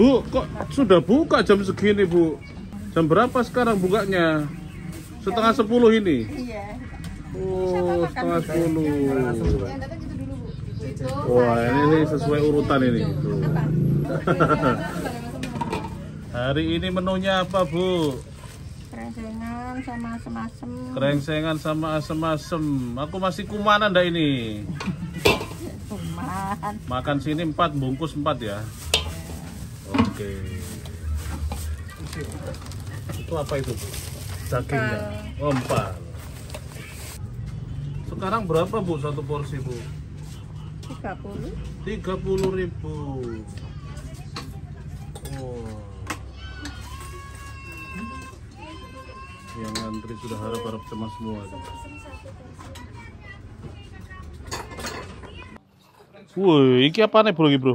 Bu, kok sudah buka jam segini, Bu? Jam berapa sekarang bukanya? Setengah sepuluh ini? Iya. Oh, setengah sepuluh. Wah, ini, ini sesuai urutan ini. Hari ini menunya apa, Bu? Krengsengan sama asem-asem. Krengsengan sama asem-asem. Aku masih kumanan dah ini. Makan. Makan sini empat bungkus empat ya. Oke. Itu apa itu? Dagingnya. Oh, empat Sekarang berapa Bu satu porsi Bu? Tiga puluh ribu. Oh. Yang antri sudah harap-harap cemas semua. ya. Woi, iki apa nih bro, bro?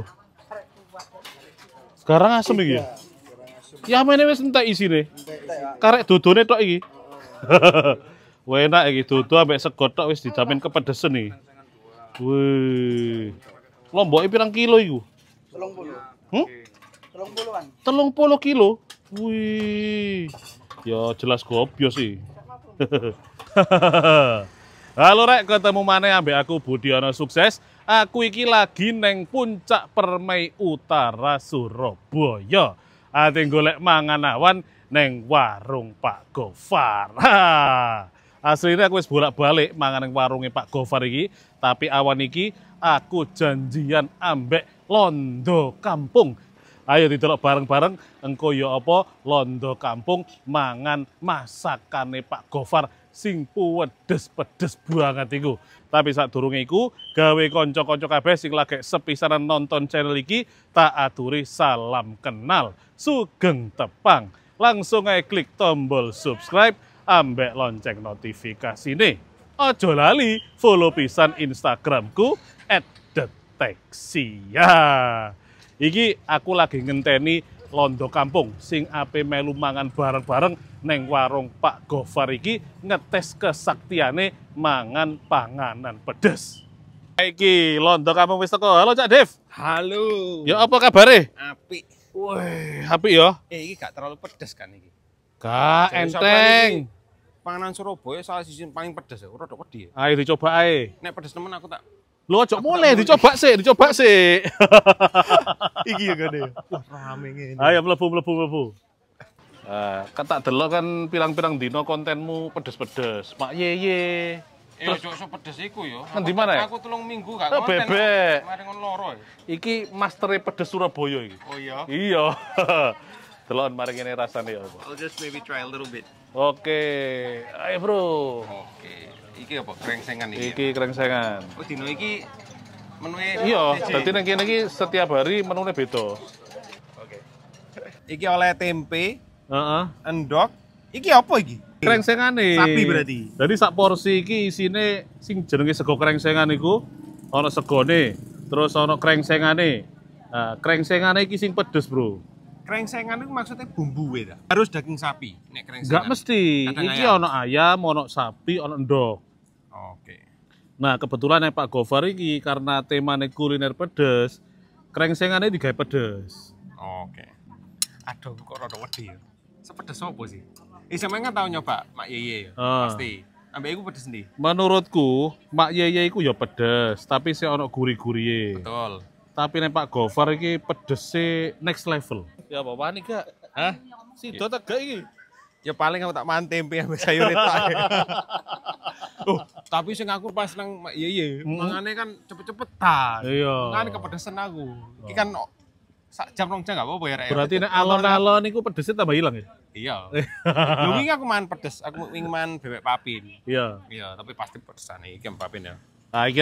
Sekarang asem iki. Ya iya, mene wis entek isine. Karek dodone tok iki. Wah enak iki dodo ambek sego tok wis dijamin kepedesen iki. Wih. Lomboke pirang kilo iku? 30. Hmm? 30-an. 30 kilo. Wih. Ya jelas gobyos sih. Halo rek, ketemu mana ambek aku Budiono Sukses. Aku iki lagi neng puncak Permai Utara Surabaya. Ate golek mangan awan neng warung Pak Gofar. Ha. Aslinya aku wis bolak-balik mangan neng warunge Pak Gofar iki, tapi awan iki aku janjian ambek Londo Kampung. Ayo ditolak bareng-bareng engko yo ya apa Londo Kampung mangan masakane Pak Gofar sing pedes pedes banget iku. Tapi saat durunge iku gawe konco konco kabeh sing lagi sepisanan nonton channel iki tak aturi salam kenal sugeng tepang. Langsung aja klik tombol subscribe ambek lonceng notifikasi nih. Ojo lali follow pisan Instagramku @deteksia. Iki aku lagi ngenteni londo kampung sing ape melu mangan bareng-bareng neng warung Pak Gofar iki ngetes kesaktiane mangan panganan pedes. Iki londo kamu wis teko. Halo Cak Dev. Halo. Ya apa e? Apik. Wih, apik ya. Eh iki gak terlalu pedes kan iki. Gak enteng. Panganan Surabaya salah sisi paling pedes ya, rada wedi. Ya. Ayo dicoba ae. Nek pedes temen aku tak Lo cok mulai dicoba sih, dicoba sih. iki ya gede. Wah, rame ngene. Ayo mlebu mlebu mlebu. Nah, Kata tak delok kan pirang-pirang dino kontenmu pedes-pedes. Mak ye ye. Eh, Terus yo so pedes iku yo. kan di mana ya? Aku telung minggu gak oh, konten. Bebek. Mari ngon loro. Ya. Iki master pedes Surabaya iki. Oh iya. Iya. Delon mari ngene rasane ya I'll just maybe try a little bit. Oke. Okay. Ayo, Bro. Oke. Okay. Iki apa? Krengsengan iki. Ya? Iki krengsengan. Oh, dino iki menu Iya, dadi nang kene iki setiap hari menune beda. Oke. Okay. Iki oleh tempe, Heeh. Uh -huh. Endok. Iki apa iki? Krengsengane. Sapi berarti. Jadi sak porsi iki isine sing jenenge sego krengsengan iku ana segone, terus ana krengsengane. Nah, krengsengane iki sing pedes, Bro. krengsengan itu maksudnya bumbu ya harus daging sapi nek krengsengan enggak mesti iki ono ayam ono sapi ono endok oke okay. nah kebetulan yang Pak Gofar iki karena temane kuliner pedes krengsengannya digawe pedes oke okay. aduh kok rada wedi ya sepedes apa sih? Eh sampean kan tau nyoba Mak Yeye ya? Uh. Pasti. Ambek iku pedes ndi? Menurutku Mak Yeye iku ya pedes, tapi sih ono guri-guri e. Betul. Tapi nek Pak Gofar iki pedese next level. Ya apa panik gak? Hah? Sido yeah. tegak iki. Ya paling aku tak mantep tempe sama sayur itu. oh, tapi sing aku pas nang Mak Yeye, hmm. mangane kan cepet-cepetan. Iya. Mangane kepedesan aku. Iki kan oh. sak jam rong jam gak apa-apa ya. Berarti nek alon-alon iku pedesnya tambah hilang ya? Iya. Lu wingi aku makan pedes, aku ingin makan bebek papin. Iya. Iya, tapi pasti pedesane ikan papin ya. Nah ini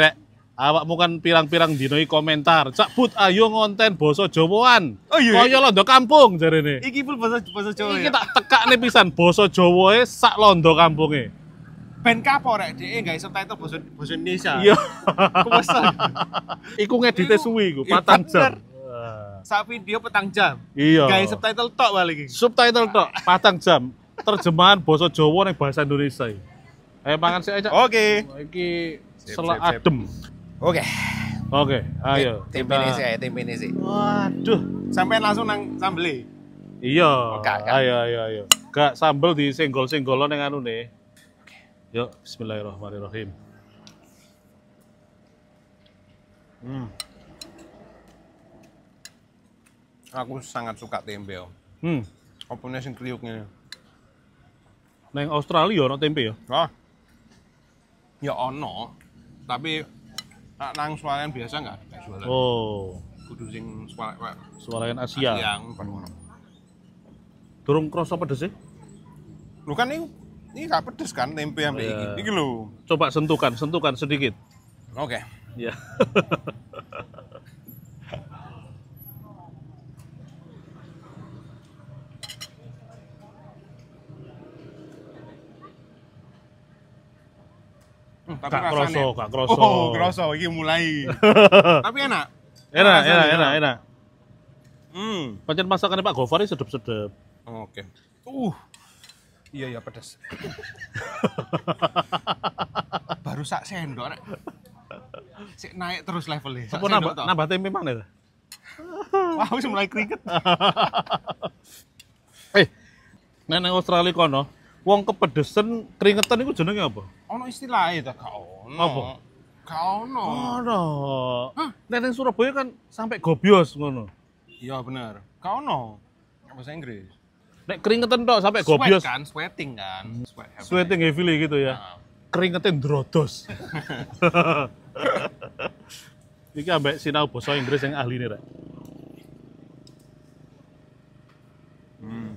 awak mau kan pirang-pirang dinoi komentar cak put ayo ngonten boso jowoan oh iya kaya londo kampung ini iki pun boso boso jowo iki ya. tak tekak nih pisan boso jawa sak londo kampungnya ben rek dhek gak iso title boso boso Indonesia iya iku ngedite suwi iku 4 iya, jam sak video petang jam. Iya. Kayak subtitle tok balik. Subtitle tok nah. petang jam. Terjemahan bahasa Jawa ning bahasa Indonesia. Ayo mangan sih aja. Oke. Iki selak adem. Oke. Oke, ayo. Tempe ini sih, tempe ini sih. Waduh, sampai langsung nang sambel. Iya. Oh, ayo, ayo, ayo. Gak sambel di senggol-senggolon yang anu nih. Oke. Yuk, bismillahirrahmanirrahim. Hmm. Aku sangat suka tempe. Om. Hmm. Opone sing kriuknya. Neng Australia ono tempe ya? Ya ono, tapi tak nang swalayan biasa nggak swalayan. Oh. Kudu sing swalayan yang Asia. Asia baru ono. cross apa pedes sih? Lu kan ini ini gak pedes kan tempe yang oh, iki. Coba sentuhkan, sentuhkan sedikit. Oke. Okay. Ya. tapi Kak kroso, Kak kroso. Oh, kroso iki mulai. tapi enak. Enak, rasanya enak, enak, enak. Hmm. Pancen masakan Pak Gofar ini sedep-sedep. Oke. Okay. Uh. Iya iya pedes. Baru sak sendok rek. Sik naik terus levelnya. Sampun nambah, nambah tempe mana? Wah, wis mulai kriket. eh, nang Australia kono, wong kepedesan keringetan itu jenenge apa? Ono istilah itu e gak ono. Apa? Gak ono. Ono. Nek Surabaya kan sampai gobios ngono. Iya benar. Gak ono. Bahasa Inggris. Nek keringetan tuh sampai Sweat gobios. kan, sweating kan. Sweat sweating Sweating heavily gitu ya. Nah. Keringetan drodos. Iki ambek sinau bahasa Inggris yang ahli nih, Rek. Hmm.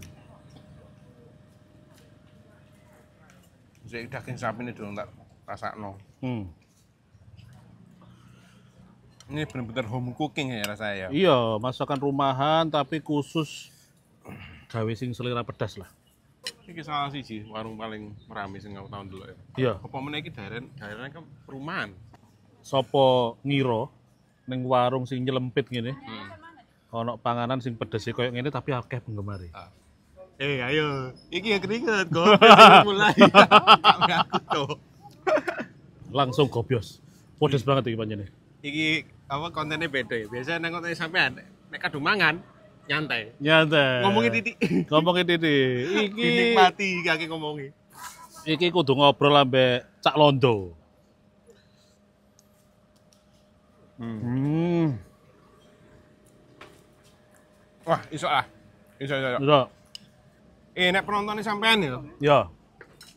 Jadi daging sapi ini dulu tak rasakno. Hmm. Ini benar-benar home cooking ya rasanya ya. Iya, masakan rumahan tapi khusus gawe sing selera pedas lah. Ini salah sih warung paling ramai sing tahun dulu ya. Iya. Apa kita iki daerah daerahnya kan perumahan. Sopo ngiro neng warung sing nyelempit gini. Hmm. Ono panganan sing pedes koyok ini tapi akeh penggemare. Ah. Eh, ayo. Iki yang keringet, kok. mulai. Ngaku tuh. Langsung gobios. Podes iya. banget iki panjene. Iki apa kontennya beda ya. Biasanya nengok tadi sampean nek kadung mangan nyantai. Nyantai. Ngomongin titik. Ngomongin titik. Iki kakek kaki ngomongi. Iki kudu ngobrol ambe Cak Londo. Hmm. Wah, iso ah. Iso, iso, iso. iso. Eh, nek penontonnya sampean ya? Ya.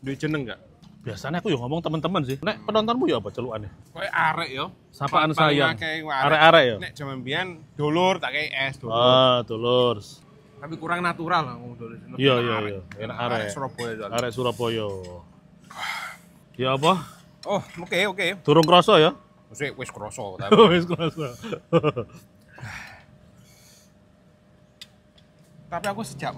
Duit jeneng gak? Biasanya aku yang ngomong teman-teman sih. Nek penontonmu ya apa celuannya? Kowe arek ya. Sapaan saya. Arek-arek ya. Nek jaman biyen dulur tak kayak es dulur. Ah, dulur. Tapi kurang natural lah ngomong dulur. Iya, iya, iya. Enak arek. Arek Surabaya. Arek Surabaya. Ya apa? Oh, oke, okay, oke. Okay. Turun kroso ya? Oke, wis kroso. Wis kroso. Tapi aku sejak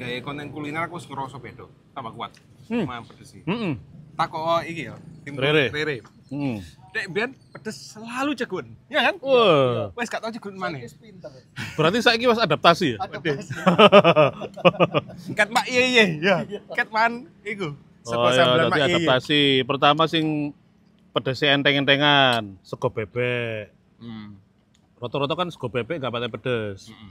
gaya konten kuliner aku ngerasa beda tambah kuat hmm. sama pedes sih hmm. tak kok iki ya tim rere, rere. Hmm. Dek Ben pedes selalu cegun, ya kan? Iya. Wah. Wow. Wes gak tau cegun mana. Berarti saya ini wes adaptasi ya. Adaptasi. Kat Mbak Iye Iye, ya. Kat Man iku. Oh iya, berarti adaptasi. Iye. Pertama sing pedes enteng-entengan, sego bebek. Hmm. Roto-roto kan sego bebek gak pakai pedes. Hmm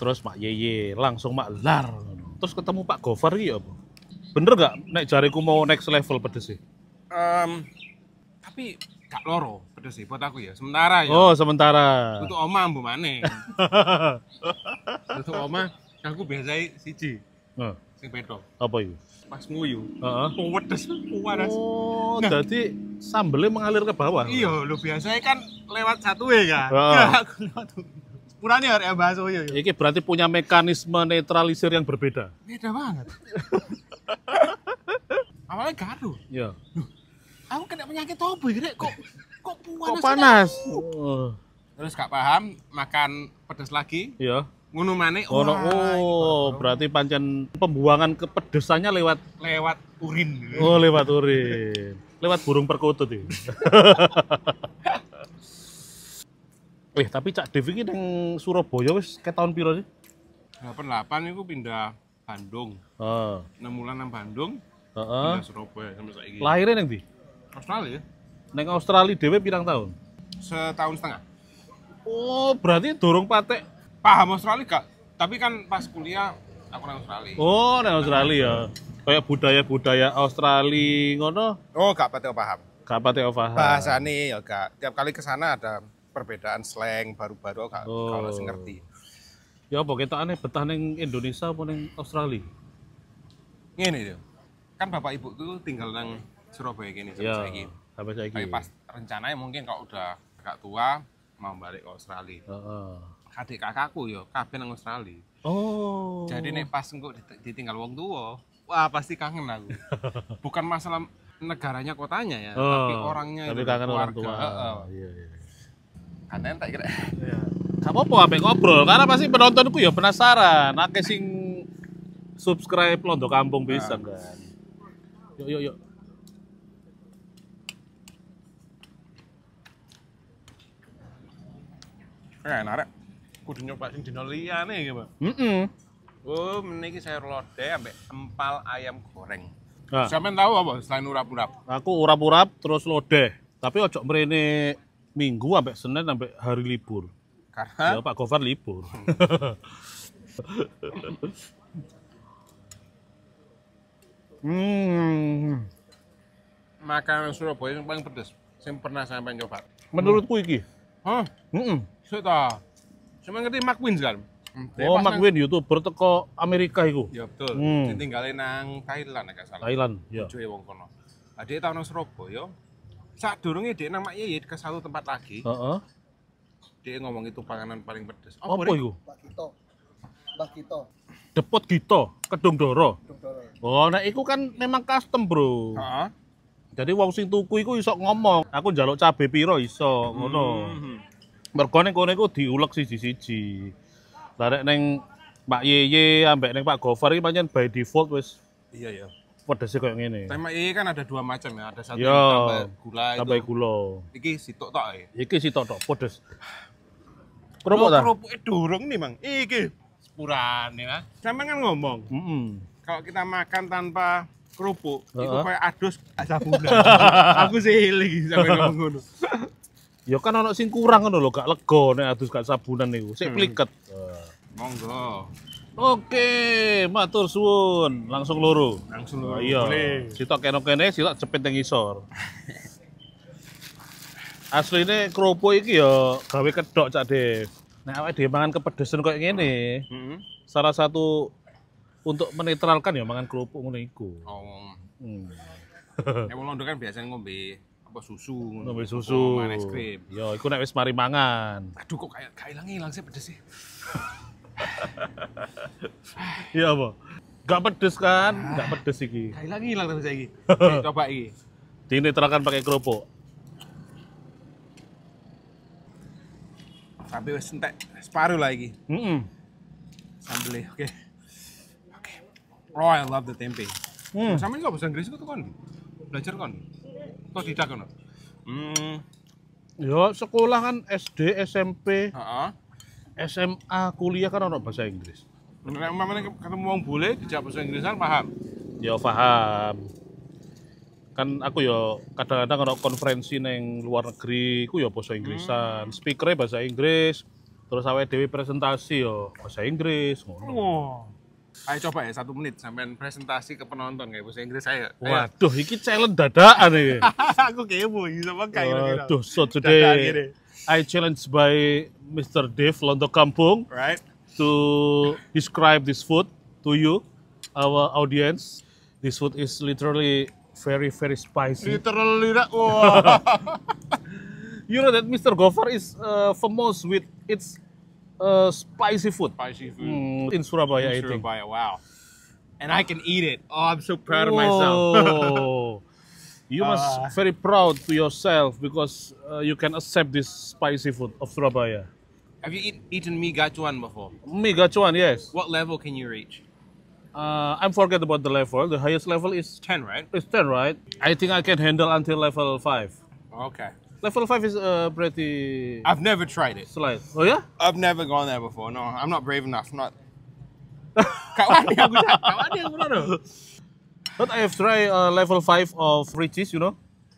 terus Mak Yeye langsung Mak Lar terus ketemu Pak Gover ya apa bener gak naik jariku mau next level pedes sih e? um, tapi gak loro pedes sih e buat aku ya sementara ya oh sementara untuk oma ambu mana untuk oma aku biasanya siji uh. sing Pedro. apa itu pas nguyu heeh uh pedes panas oh nah. jadi sambelnya mengalir ke bawah iya lu biasanya kan lewat satu ya kan uh. aku Oh iya, iya. Iki berarti punya mekanisme netralisir yang berbeda. Beda banget. Awalnya garu. Iya. Aku kena penyakit apa ya, kok kok panas. Kok oh. panas. Terus gak paham makan pedas lagi. Iya. Ngunu mana? Oh, oh berarti pancen pembuangan kepedesannya lewat lewat urin. Oh, lewat urin. lewat burung perkutut itu. Eh, tapi Cak Dev ini yang Surabaya wis ke tahun piro sih? 88 itu pindah Bandung. Heeh. Uh. 6 bulan nang Bandung. Heeh. Uh -uh. Pindah Surabaya sampai saiki. Lahirnya nang ndi? Australia. Neng Australia dhewe pirang tahun? Setahun setengah. Oh, berarti dorong patek paham Australia gak? Tapi kan pas kuliah aku nang Australia. Oh, nang Australia ya. Kayak budaya-budaya Australia ngono. Oh, gak patek paham. Gak patek paham. Bahasane ya gak. Tiap kali ke sana ada perbedaan slang baru-baru oh. kalau sing ngerti. Ya apa aneh betah neng Indonesia apa neng Australia? Ini dia Kan bapak ibu tuh tinggal neng Surabaya gini sampai ya, saiki. Sampai saiki. Tapi pas rencananya mungkin kalau udah agak tua mau balik ke Australia. Uh, uh. Adik kakakku yo kafe neng Australia. Oh. Jadi nih pas engko ditinggal wong tua, wah pasti kangen aku. Bukan masalah negaranya kotanya ya, oh, tapi orangnya tapi itu keluarga. Orang tua. Uh, uh. Iya, iya aneh tak kira ya. gak apa-apa ngobrol karena pasti penontonku ya penasaran akeh sing subscribe londo kampung bisa nah. kan yuk yuk yuk eh, enak rek kudu nyoba sing dino liyane iki Pak heeh mm -mm. oh meniki sayur lodeh ambek empal ayam goreng nah. sampean tahu apa selain urap-urap aku urap-urap terus lodeh tapi ojo mrene Minggu sampai Senin sampai hari libur. Karena ya, Pak Gofar libur. hmm. Makanan Surabaya yang paling pedes Saya pernah saya coba. Menurutku iki. Hah? hmm. Mm Cuma ngerti McQueen kan. Oh, McQueen nang... YouTuber teko Amerika itu. Ya betul. Hmm. tinggalin nang Thailand agak salah. Thailand, ya. Cuy wong kono. Ade tau Surabaya, saat durungnya dia nama ya ke satu tempat lagi Heeh. dia ngomong itu panganan paling pedes Oh, Apa itu? Mbak Kito. Mbak Kito. Depot Gito, Kedung Doro. Dung Doro. Oh, nek iku kan memang custom, Bro. Heeh. Jadi wong sing tuku iku iso ngomong, aku njaluk cabe piro iso, ngono. Mhm. Mergo ning kono iku diulek siji-siji. Lah nek Pak Yeye ambek neng Pak Gofar iki pancen by default wes. iya ya pedesnya kayak gini. Tema ini kan ada dua macam ya, ada satu Yo, iya, yang tambah gula tambah itu. gula. Iki si tok ya. Iki si tok pedes. Kerupuk ta? Kerupuk durung nih, Mang. Iki nih ya. Sama kan ngomong. Mm -hmm. Kalau kita makan tanpa kerupuk, uh -huh. itu kayak adus sabun. Aku sih eling sampeyan ngomong ngono. Ya kan anak sing kurang loh, lho, gak lego nih adus gak sabunan nih Sik hmm. pliket. Uh. Monggo. Oke, matur suwun. Langsung loro. Langsung loro. Oh, iya. Sitok kene-kene, sitok cepet yang isor. Asli ini kropo iki ya gawe kedok Cak Dev. Nek nah, awake dhewe mangan kepedesan koyo ngene. Mm Salah satu untuk menetralkan ya mangan kerupuk ngono iku. Oh. Hmm. Nek wong Londo kan biasanya ngombe apa susu ngono. Ngombe susu. Manis krim. Yo, ya, iku nek wis mari mangan. Aduh kok kayak kailangi ilang sih pedes sih. Iya apa? Gak pedes kan? Gak nah. pedes sih ki. Kali lagi, hilang tapi lagi. Coba Ini terakan pakai kerupuk. Tapi wes entek separuh lagi. Mm -mm. Sambil oke. Okay. Oke. Okay. Oh, I love the tempe. Hmm. Sama ini kok bahasa Inggris itu kan? Belajar kan? Kok tidak kan? Hmm. Yo sekolah kan SD, SMP. Heeh. SMA kuliah kan orang bahasa Inggris. Nek mana ketemu wong bule dijak bahasa Inggris Inggrisan paham. Ya paham. Kan aku ya kadang-kadang ono konferensi neng luar negeri ku ya bahasa Inggrisan, hmm. speakernya bahasa Inggris, terus awake dhewe presentasi yo ya bahasa Inggris ngono. Oh. Ayo coba ya satu menit sampean presentasi ke penonton kayak bahasa Inggris saya. Waduh, iki challenge dadaan iki. aku kepo iki sama kayak gitu. Waduh, so today. I challenged by Mr. Dave Londokampung right. to describe this food to you, our audience. This food is literally very, very spicy. Literally, that You know that Mr. Gofar is uh, famous with its uh, spicy food. Spicy food. Mm, in Surabaya, in Surabaya, wow. And I can eat it. Oh, I'm so proud Whoa. of myself. You uh, must ah. very proud to yourself because uh, you can accept this spicy food of Surabaya. Have you eat, eaten mie gachuan before? Mie gachuan, yes. What level can you reach? Uh, I forget about the level. The highest level is 10, right? It's 10, right? I think I can handle until level 5. Okay. Level 5 is uh, pretty... I've never tried it. Slight. Oh, yeah? I've never gone there before. No, I'm not brave enough. Not... Kawan dia Kawan dia but I have tried uh, level 5 of cheese, you know?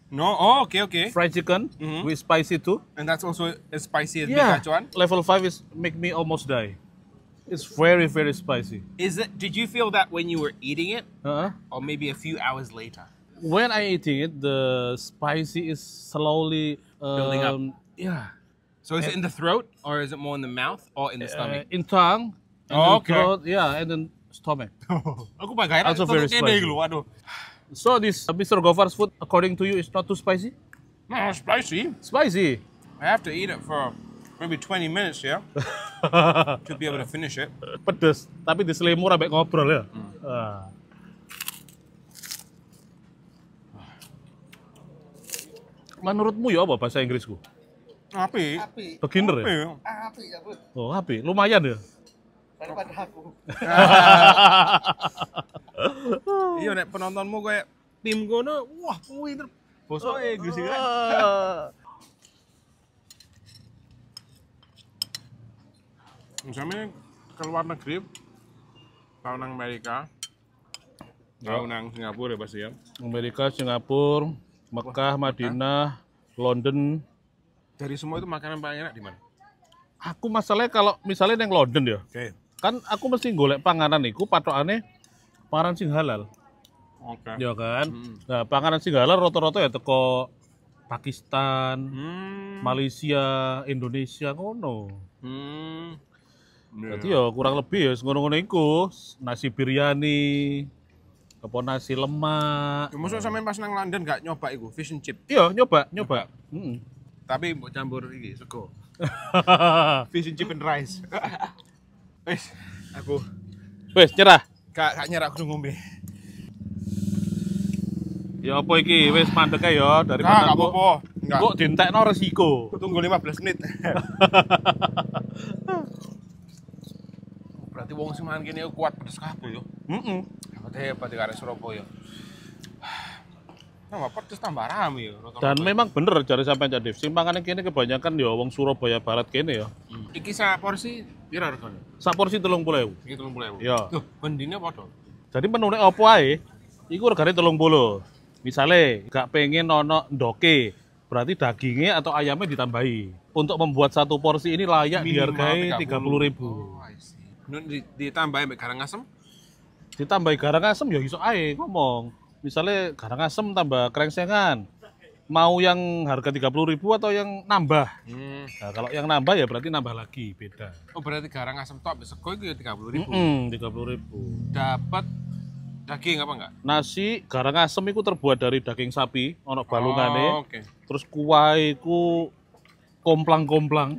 No, oh, okay, okay. Fried chicken mm -hmm. with spicy too. And that's also as spicy as yeah. Bekacuan? Level 5 is make me almost die. It's very, very spicy. Is it? Did you feel that when you were eating it? Uh -huh. Or maybe a few hours later? When I eating it, the spicy is slowly... Um, Building up? Um, yeah. So is and, it in the throat or is it more in the mouth or in the uh, stomach? In tongue. Oh, okay. Throat, yeah, and then stomach. Aku pakai air also very spicy. Gitu, aduh. So this uh, Mr. Gofar's food, according to you, is not too spicy? No, nah, spicy. Spicy. I have to eat it for maybe 20 minutes ya yeah? to be able to finish it. Pedes, tapi di selimut abek ngobrol ya. Uh. Menurutmu ya apa bahasa Inggrisku? Api. Api. Beginner ya? Ah, api. ya? Api, ya, Oh, api. Lumayan ya? daripada aku. iya nek penontonmu kayak tim gono, wah kuwi ter bosok e oh, gitu sih oh. kan. Misalnya ke luar negeri, kalau nang Amerika, tahun nang Singapura ya pasti ya. Amerika, Singapura, Mekah, Madinah, London. Dari semua itu makanan paling enak di mana? Aku masalahnya kalau misalnya yang London ya. Oke. Okay kan aku mesti golek panganan iku patokane panganan sing halal. Oke. Okay. Ya kan? Hmm. Nah, panganan sing halal rata-rata ya toko Pakistan, hmm. Malaysia, Indonesia ngono. Hmm. Berarti yeah. ya kurang lebih ya ngono-ngono iku, nasi biryani, apa nasi lemak. Ya, maksudnya sampe pas nang London gak nyoba iku fish and chip. Iya, nyoba, nyoba. Hmm. Tapi mau campur ini sego. fish and chip and rice. Wes, aku. Wes nyerah. Kak, kak nyerah kudu ngombe. Ya apa iki? Wis mandek ya dari mana? Enggak apa-apa. Enggak. Kok dientekno resiko. Tunggu 15 menit. Berarti wong sing mangan kene kuat pedes kabeh yo. Ya? Heeh. Mm -mm. Hebat-hebat Surabaya tambah pedes tambah rame ya, dan memang bener cari sampai jadi simpangan yang kini kebanyakan ya wong Surabaya Barat kini ya hmm. iki sak porsi pira harganya sak porsi 30.000 iki 30.000 Ya, bendinya apa dong? jadi menurut opo ae iku telung puluh misalnya gak pengen nono doke berarti dagingnya atau ayamnya ditambahi untuk membuat satu porsi ini layak Minimal dihargai puluh ribu oh, ditambahin garang asem ditambahi garang asem ya iso ae ngomong misalnya garang asem tambah krengsengan mau yang harga 30 ribu atau yang nambah hmm. nah, kalau yang nambah ya berarti nambah lagi beda oh berarti garang asem top sego itu ya 30 ribu mm -mm, 30 ribu dapat daging apa enggak? Nasi garang asem itu terbuat dari daging sapi, onok balungane. Oh, okay. Terus kuah itu komplang-komplang.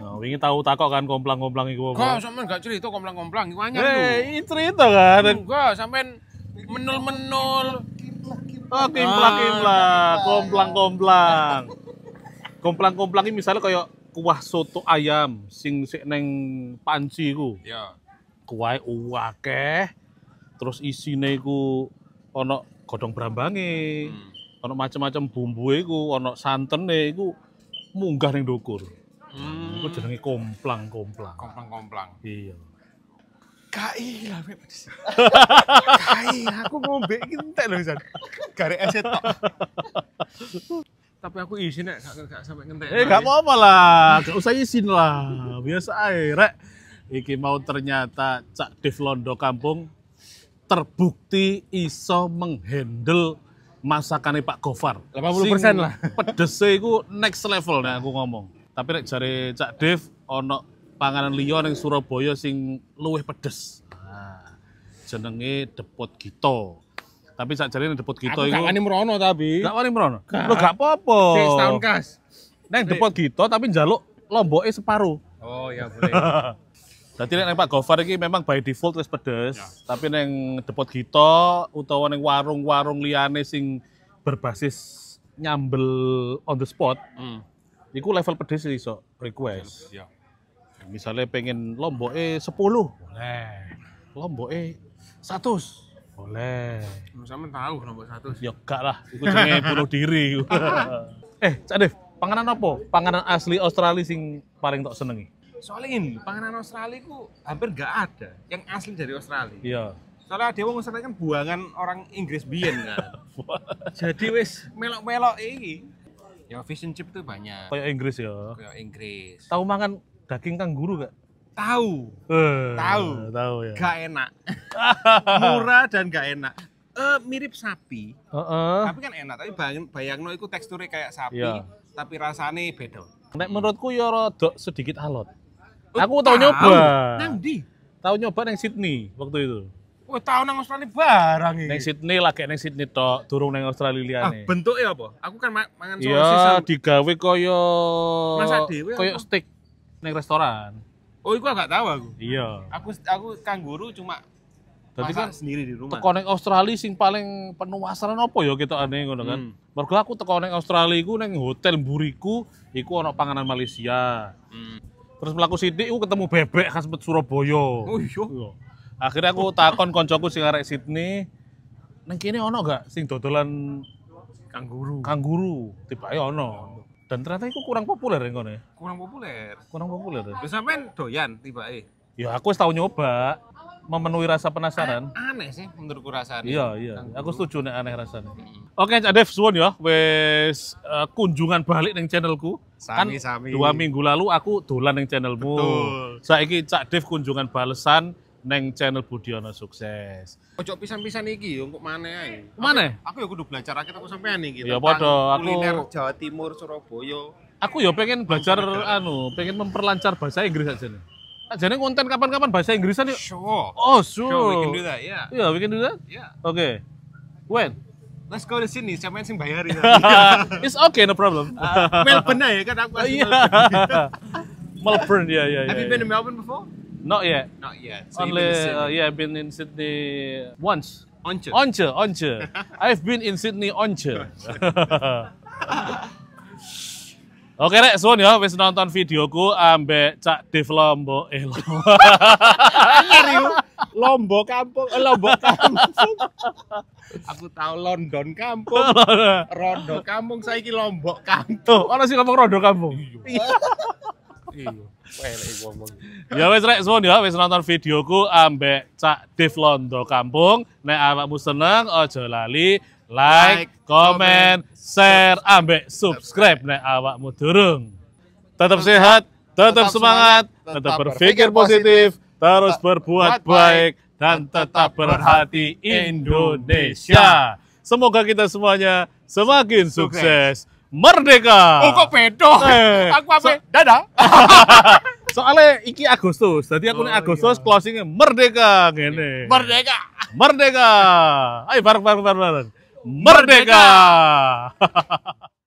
Nah, ingin tahu takok kan komplang-komplang itu? apa? Kok sampean gak cerita komplang-komplang itu anyar. Eh, itu cerita kan. Enggak, sampean menul-menul. Oh, ah, kimplak kimplak, komplang komplang. Komplang komplang ini misalnya kayak kuah soto ayam sing sik neng panci ku. Ya. Kuah uwakeh. Terus isine ku ana godhong brambange. Hmm. Ana macam-macam bumbu iku, ana santene iku munggah ning ndukur. Hmm. Iku jenenge komplang-komplang. Komplang-komplang. Iya. KI lah men. KI aku mau bikin entek loh San. Kare eset Tapi aku izin ya, gak, gak sampai ngentek. Eh gak apa-apa lah, gak usah izin lah. Biasa aja, rek. Iki mau ternyata Cak Dev Londo Kampung terbukti iso menghandle masakan Pak Gofar. 80 persen lah. Pedesnya itu next level nih aku ngomong. Tapi rek Cak Dev ono panganan liya yang Surabaya sing luwih pedes. Nah, jenenge depot gito. Tapi jarene depot gito iku. Aku gak wani merono tapi. Gak wani merono. Lho gak apa-apa. Sik setahun kas. Neng depot gito tapi njaluk lomboke separuh. Oh iya boleh. Jadi nek Pak Gofar ini memang by default wis pedes, ya. tapi neng depot gito utawa neng warung-warung liane sing berbasis nyambel on the spot. Hmm. Iku level pedes iso request. Ya misalnya pengen lombok eh sepuluh boleh lombok eh 100 boleh sama tahu lombok 100 ya enggak lah itu jenenge bunuh diri eh Cak Dev panganan apa panganan asli Australia sing paling tak senengi soalnya ini panganan Australia ku hampir gak ada yang asli dari Australia iya soalnya ada yang Australia kan buangan orang Inggris bian kan jadi wis melok-melok ini ya fish and chip tuh banyak kayak Inggris ya kayak Inggris tahu makan daging kangguru gak? Tahu. Uh, tahu. Tahu ya. Gak enak. Murah dan gak enak. Uh, mirip sapi. Uh -uh. Tapi kan enak. Tapi bayang, bayang no, itu teksturnya kayak sapi, yeah. tapi rasanya beda. Nek menurutku ya rodok sedikit alot. Uh, aku tahu nyoba. Nang di? Tahu nyoba yang Sydney waktu itu. Wah, oh, tahu nang Australia barang ini. Nang Sydney kayak nang Sydney tok, durung nang Australia liane. Ah, bentuknya apa? Aku kan ma mangan sosis. Iya, digawe koyo. masak dhewe. Koyo steak naik restoran oh iku agak tahu aku iya aku aku kangguru cuma Tadi kan sendiri di rumah. Teko Australia sing paling penuh asaran apa ya kita aneh ngono kan. Hmm. aku teko Australia iku neng hotel Buriku iku orang panganan Malaysia. Hmm. Terus melaku Sydney, iku ketemu bebek khas Surabaya. Oh iya. iya. Akhirnya aku takon koncoku sing arek Sydney, neng kene ono gak sing dodolan kangguru? Kangguru, tiba ya ono. Dan ternyata itu kurang populer ya nih? Kurang populer. Kurang populer. Ya. Bisa main doyan tiba eh. Ya aku tahu nyoba memenuhi rasa penasaran. A aneh sih menurutku rasanya. Iya iya. Aku setuju nih aneh rasanya. Hmm. Oke, Cak Dev suwon ya wes uh, eh, kunjungan balik neng channelku. Sami, kan sami. dua minggu lalu aku dolan neng channelmu. Betul. Saiki Cak Dev kunjungan balesan neng channel Budiono Sukses. Ojo pisan-pisan iki yo kok maneh ae. Maneh? Aku, aku kudu belajar akeh aku sampean iki. Ya padha aku kuliner Jawa Timur Surabaya. Aku ya pengen belajar anu, pengen memperlancar bahasa Inggris aja nih. Jadi konten kapan-kapan bahasa Inggrisan yuk. Sure. Oh, sure. Sure, we can do that, yeah. Yeah, we can do that? Yeah. Oke. Okay. When? Let's go to sini, siapa yang sih bayar ya? It's okay, no problem. Uh, Melbourne ya kan aku oh, asli iya. Melbourne. Melbourne, ya ya ya. Have you iya, been iya. to Melbourne before? Not yet. Not yet. So Only uh, yeah, I've been in Sydney once. Once. Once. Once. I've been in Sydney once. Oke okay, rek, ya wis nonton videoku ambek Cak Dev Lombok. Eh, Lombok. Lombok kampung, Eh Lombok kampung. Aku tahu London kampung, Rondo kampung, saya saiki Lombok kampung. Ono sih ngomong Rondo kampung. Iya. iya ya wes rek semua ya wes nonton videoku ambek Cak Dev Londo Kampung. Nek awakmu seneng ojo lali like, like comment, share ambek subscribe nek awakmu durung. Tetap sehat, tetap semangat, tetap berpikir positif, terus berbuat baik dan tetap berhati Indonesia. Semoga kita semuanya semakin sukses merdeka. Oh kok pedo? Eh. Aku apa? So, dadah. Soalnya iki Agustus, jadi aku oh, Agustus iya. closingnya merdeka gini. Merdeka. Merdeka. Ayo bareng bareng bareng. Merdeka. merdeka.